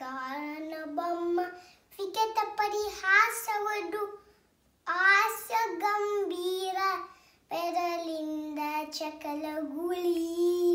గానబమ్మ విగత ಪರಿಹಾಸವಡು ಹಾಸ ಗಂಭೀರ ಬೆರಳಿಂದ ಚಕಲಗುಳಿ